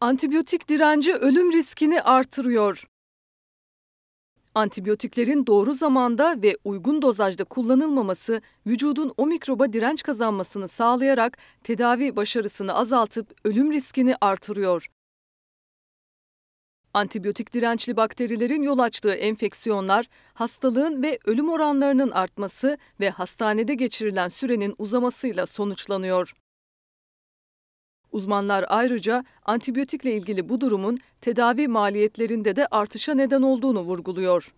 Antibiyotik direnci ölüm riskini artırıyor. Antibiyotiklerin doğru zamanda ve uygun dozajda kullanılmaması vücudun o mikroba direnç kazanmasını sağlayarak tedavi başarısını azaltıp ölüm riskini artırıyor. Antibiyotik dirençli bakterilerin yol açtığı enfeksiyonlar, hastalığın ve ölüm oranlarının artması ve hastanede geçirilen sürenin uzamasıyla sonuçlanıyor. Uzmanlar ayrıca antibiyotikle ilgili bu durumun tedavi maliyetlerinde de artışa neden olduğunu vurguluyor.